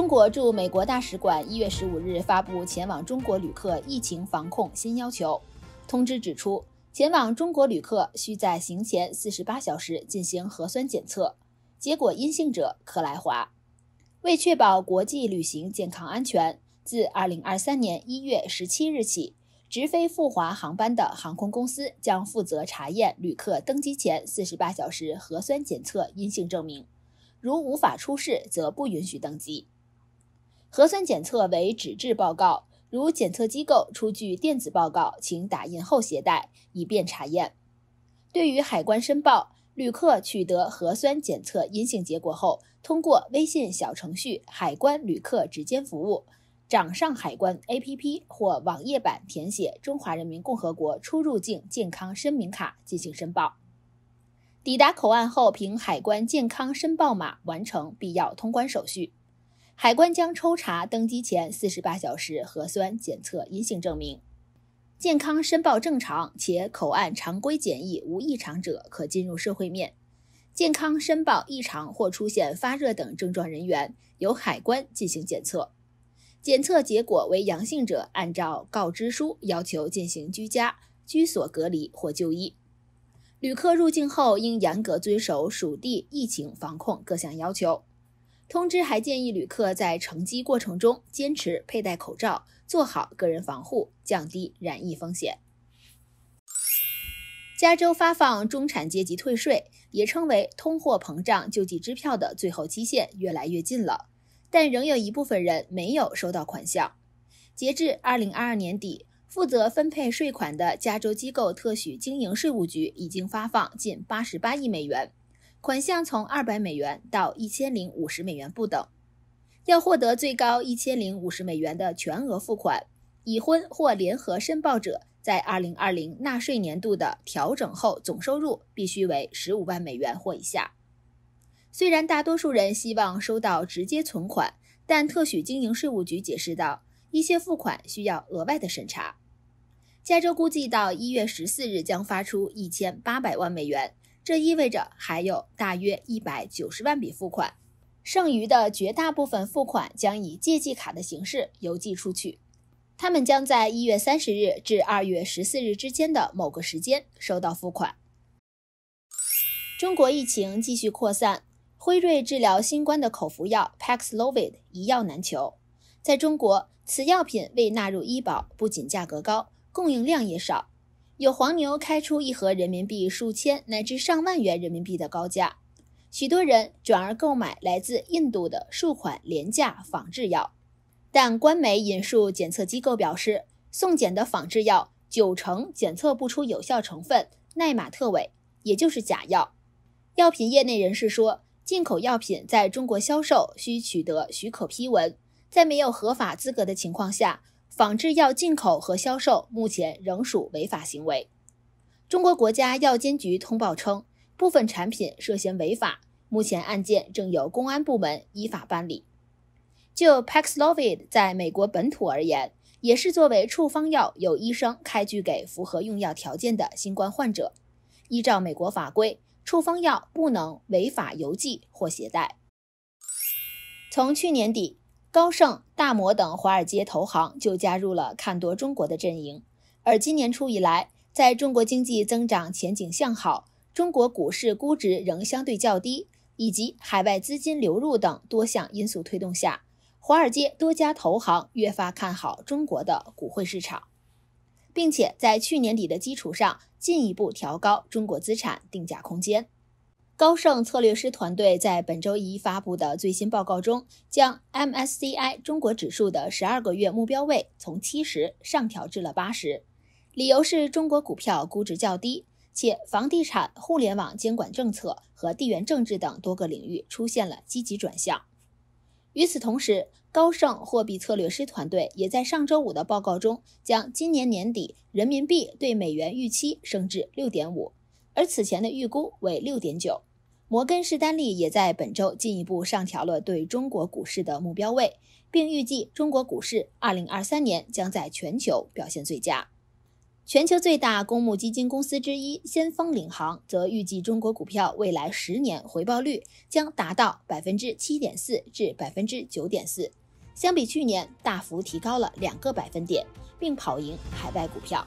中国驻美国大使馆一月十五日发布前往中国旅客疫情防控新要求。通知指出，前往中国旅客需在行前四十八小时进行核酸检测，结果阴性者可来华。为确保国际旅行健康安全，自二零二三年一月十七日起，直飞赴华航班的航空公司将负责查验旅客登机前四十八小时核酸检测阴性证明，如无法出示，则不允许登机。核酸检测为纸质报告，如检测机构出具电子报告，请打印后携带，以便查验。对于海关申报，旅客取得核酸检测阴性结果后，通过微信小程序“海关旅客指尖服务”、“掌上海关 ”APP 或网页版填写《中华人民共和国出入境健康声明卡》进行申报。抵达口岸后，凭海关健康申报码完成必要通关手续。海关将抽查登机前四十八小时核酸检测阴性证明，健康申报正常且口岸常规检疫无异常者可进入社会面；健康申报异常或出现发热等症状人员，由海关进行检测，检测结果为阳性者，按照告知书要求进行居家居所隔离或就医。旅客入境后应严格遵守属地疫情防控各项要求。通知还建议旅客在乘机过程中坚持佩戴口罩，做好个人防护，降低染疫风险。加州发放中产阶级退税，也称为通货膨胀救济支票的最后期限越来越近了，但仍有一部分人没有收到款项。截至2022年底，负责分配税款的加州机构特许经营税务局已经发放近88亿美元。款项从二百美元到一千零五十美元不等。要获得最高一千零五十美元的全额付款，已婚或联合申报者在二零二零纳税年度的调整后总收入必须为十五万美元或以下。虽然大多数人希望收到直接存款，但特许经营税务局解释道，一些付款需要额外的审查。加州估计到一月十四日将发出一千八百万美元。这意味着还有大约一百九十万笔付款，剩余的绝大部分付款将以借记卡的形式邮寄出去。他们将在一月三十日至二月十四日之间的某个时间收到付款。中国疫情继续扩散，辉瑞治疗新冠的口服药 Paxlovid 一药难求。在中国，此药品未纳入医保，不仅价格高，供应量也少。有黄牛开出一盒人民币数千乃至上万元人民币的高价，许多人转而购买来自印度的数款廉价仿制药。但官媒引述检测机构表示，送检的仿制药九成检测不出有效成分奈玛特韦，也就是假药。药品业内人士说，进口药品在中国销售需取得许可批文，在没有合法资格的情况下。仿制药进口和销售目前仍属违法行为。中国国家药监局通报称，部分产品涉嫌违法，目前案件正由公安部门依法办理。就 Paxlovid 在美国本土而言，也是作为处方药，由医生开具给符合用药条件的新冠患者。依照美国法规，处方药不能违法邮寄或携带。从去年底。高盛、大摩等华尔街投行就加入了看多中国的阵营。而今年初以来，在中国经济增长前景向好、中国股市估值仍相对较低，以及海外资金流入等多项因素推动下，华尔街多家投行越发看好中国的股汇市场，并且在去年底的基础上进一步调高中国资产定价空间。高盛策略师团队在本周一发布的最新报告中，将 MSCI 中国指数的十二个月目标位从七十上调至了八十，理由是中国股票估值较低，且房地产、互联网监管政策和地缘政治等多个领域出现了积极转向。与此同时，高盛货币策略师团队也在上周五的报告中，将今年年底人民币对美元预期升至六点五，而此前的预估为六点九。摩根士丹利也在本周进一步上调了对中国股市的目标位，并预计中国股市二零二三年将在全球表现最佳。全球最大公募基金公司之一先锋领航则预计中国股票未来十年回报率将达到百分之七点四至百分之九点四，相比去年大幅提高了两个百分点，并跑赢海外股票。